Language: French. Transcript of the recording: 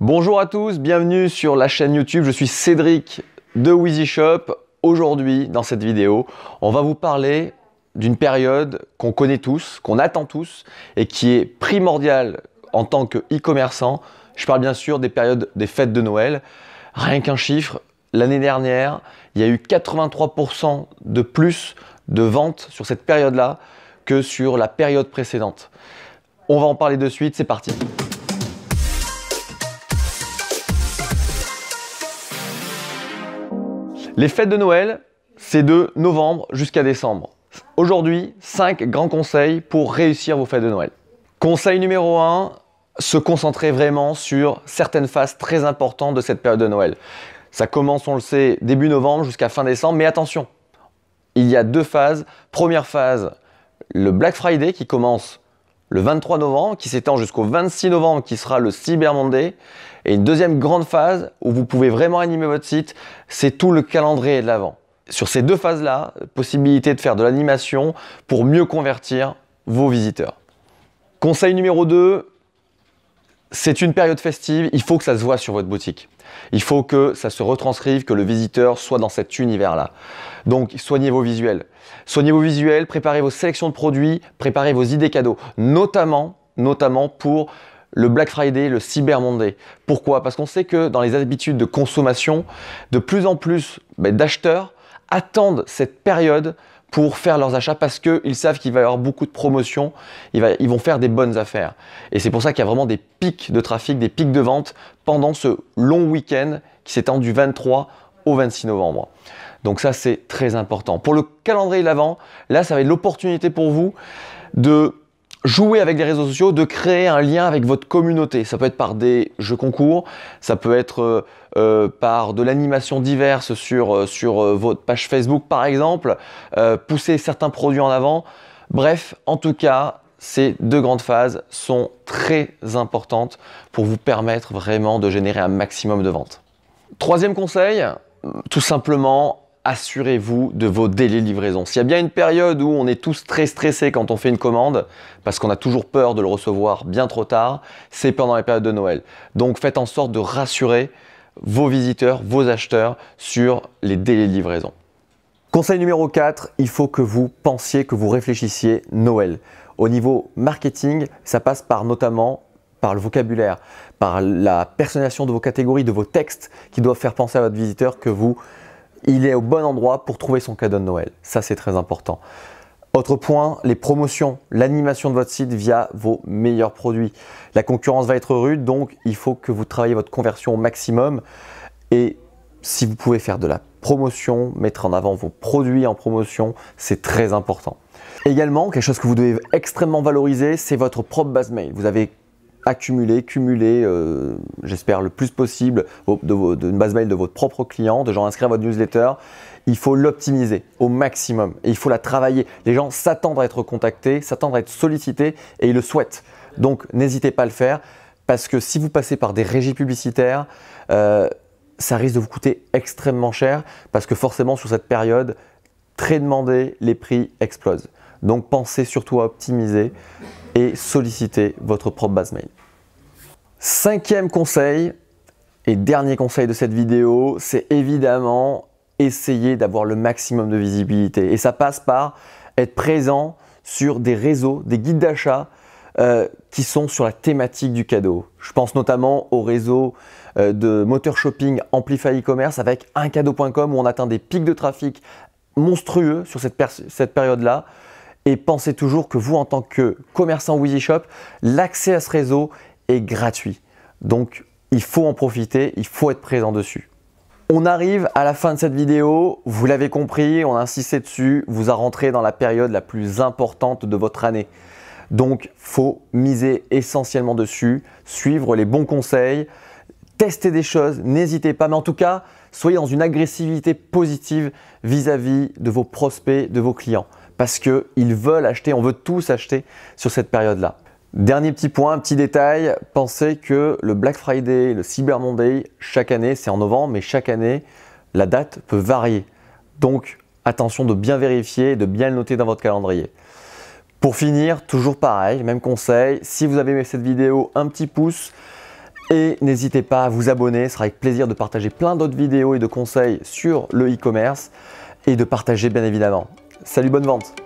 Bonjour à tous, bienvenue sur la chaîne YouTube, je suis Cédric de Wheezy Shop. Aujourd'hui, dans cette vidéo, on va vous parler d'une période qu'on connaît tous, qu'on attend tous et qui est primordiale en tant que e-commerçant. Je parle bien sûr des périodes des fêtes de Noël. Rien qu'un chiffre, l'année dernière, il y a eu 83% de plus de ventes sur cette période-là que sur la période précédente. On va en parler de suite, c'est parti. Les fêtes de Noël, c'est de novembre jusqu'à décembre. Aujourd'hui, 5 grands conseils pour réussir vos fêtes de Noël. Conseil numéro 1, se concentrer vraiment sur certaines phases très importantes de cette période de Noël. Ça commence, on le sait, début novembre jusqu'à fin décembre, mais attention, il y a deux phases. Première phase, le Black Friday qui commence le 23 novembre, qui s'étend jusqu'au 26 novembre, qui sera le Cyber Monday. Et une deuxième grande phase où vous pouvez vraiment animer votre site, c'est tout le calendrier de l'avant. Sur ces deux phases-là, possibilité de faire de l'animation pour mieux convertir vos visiteurs. Conseil numéro 2, c'est une période festive, il faut que ça se voit sur votre boutique. Il faut que ça se retranscrive, que le visiteur soit dans cet univers-là. Donc, soignez vos visuels. Soignez vos visuels, préparez vos sélections de produits, préparez vos idées cadeaux, notamment, notamment pour le Black Friday, le Cyber Monday. Pourquoi Parce qu'on sait que dans les habitudes de consommation, de plus en plus ben, d'acheteurs attendent cette période pour faire leurs achats parce qu'ils savent qu'il va y avoir beaucoup de promotions, ils, vont faire des bonnes affaires. Et c'est pour ça qu'il y a vraiment des pics de trafic, des pics de vente pendant ce long week-end qui s'étend du 23 au 26 novembre. Donc ça, c'est très important. Pour le calendrier de l'avant, là, ça va être l'opportunité pour vous de jouer avec les réseaux sociaux, de créer un lien avec votre communauté. Ça peut être par des jeux concours, ça peut être euh, euh, par de l'animation diverse sur, euh, sur votre page Facebook par exemple, pousser certains produits en avant. Bref, en tout cas, ces deux grandes phases sont très importantes pour vous permettre vraiment de générer un maximum de ventes. Troisième conseil, tout simplement assurez-vous de vos délais de livraison. S'il y a bien une période où on est tous très stressés quand on fait une commande, parce qu'on a toujours peur de le recevoir bien trop tard, c'est pendant les périodes de Noël. Donc faites en sorte de rassurer vos visiteurs, vos acheteurs sur les délais de livraison. Conseil numéro 4, il faut que vous pensiez, que vous réfléchissiez Noël. Au niveau marketing, ça passe par notamment par le vocabulaire, par la personnalisation de vos catégories, de vos textes qui doivent faire penser à votre visiteur que vous il est au bon endroit pour trouver son cadeau de Noël. Ça, c'est très important. Autre point, les promotions, l'animation de votre site via vos meilleurs produits. La concurrence va être rude, donc il faut que vous travaillez votre conversion au maximum. Et si vous pouvez faire de la promotion, mettre en avant vos produits en promotion, c'est très important. Également, quelque chose que vous devez extrêmement valoriser, c'est votre propre base mail. Vous avez accumuler, cumuler, euh, j'espère le plus possible, une base mail de votre propre client, de gens inscrits à votre newsletter. Il faut l'optimiser au maximum et il faut la travailler. Les gens s'attendent à être contactés, s'attendent à être sollicités et ils le souhaitent. Donc n'hésitez pas à le faire parce que si vous passez par des régies publicitaires, euh, ça risque de vous coûter extrêmement cher parce que forcément sur cette période très demandée, les prix explosent. Donc pensez surtout à optimiser et solliciter votre propre base mail. Cinquième conseil et dernier conseil de cette vidéo, c'est évidemment essayer d'avoir le maximum de visibilité. Et ça passe par être présent sur des réseaux, des guides d'achat euh, qui sont sur la thématique du cadeau. Je pense notamment au réseau euh, de moteur shopping Amplify e-commerce avec uncadeau.com où on atteint des pics de trafic monstrueux sur cette période-là. Et pensez toujours que vous, en tant que commerçant Shop, l'accès à ce réseau est gratuit. Donc, il faut en profiter, il faut être présent dessus. On arrive à la fin de cette vidéo, vous l'avez compris, on a insisté dessus, vous êtes rentré dans la période la plus importante de votre année. Donc faut miser essentiellement dessus, suivre les bons conseils, tester des choses, n'hésitez pas, mais en tout cas, soyez dans une agressivité positive vis à -vis de vos prospects, de vos clients parce qu'ils veulent acheter, on veut tous acheter sur cette période-là. Dernier petit point, petit détail, pensez que le Black Friday, le Cyber Monday, chaque année, c'est en novembre, mais chaque année, la date peut varier. Donc attention de bien vérifier et de bien le noter dans votre calendrier. Pour finir, toujours pareil, même conseil, si vous avez aimé cette vidéo, un petit pouce et n'hésitez pas à vous abonner, ce sera avec plaisir de partager plein d'autres vidéos et de conseils sur le e-commerce et de partager bien évidemment. Salut, bonne vente